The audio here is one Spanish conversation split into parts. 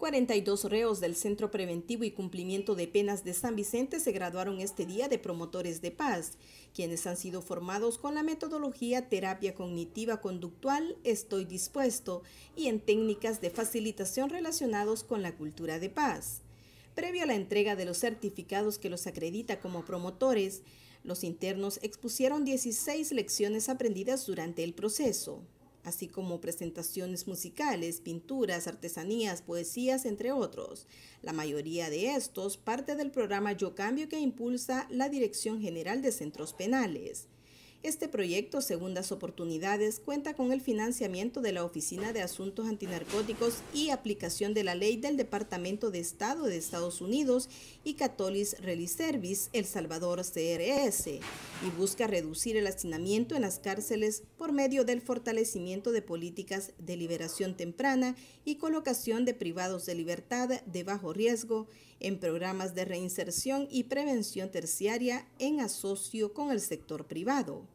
42 reos del Centro Preventivo y Cumplimiento de Penas de San Vicente se graduaron este día de promotores de paz, quienes han sido formados con la metodología terapia cognitiva conductual Estoy dispuesto y en técnicas de facilitación relacionados con la cultura de paz. Previo a la entrega de los certificados que los acredita como promotores, los internos expusieron 16 lecciones aprendidas durante el proceso así como presentaciones musicales, pinturas, artesanías, poesías, entre otros. La mayoría de estos parte del programa Yo Cambio que impulsa la Dirección General de Centros Penales. Este proyecto Segundas Oportunidades cuenta con el financiamiento de la Oficina de Asuntos Antinarcóticos y aplicación de la ley del Departamento de Estado de Estados Unidos y Catholic Relief Service El Salvador CRS y busca reducir el hacinamiento en las cárceles por medio del fortalecimiento de políticas de liberación temprana y colocación de privados de libertad de bajo riesgo en programas de reinserción y prevención terciaria en asocio con el sector privado.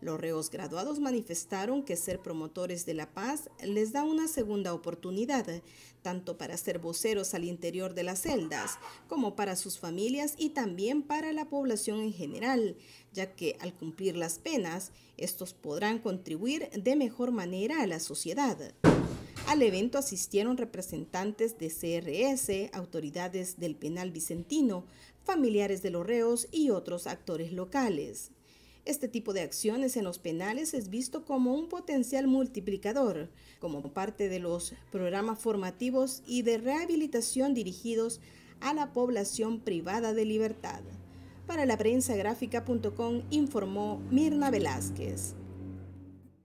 Los reos graduados manifestaron que ser promotores de la paz les da una segunda oportunidad, tanto para ser voceros al interior de las celdas, como para sus familias y también para la población en general, ya que al cumplir las penas, estos podrán contribuir de mejor manera a la sociedad. Al evento asistieron representantes de CRS, autoridades del penal vicentino, familiares de los reos y otros actores locales. Este tipo de acciones en los penales es visto como un potencial multiplicador, como parte de los programas formativos y de rehabilitación dirigidos a la población privada de libertad. Para la prensa gráfica.com informó Mirna Velázquez.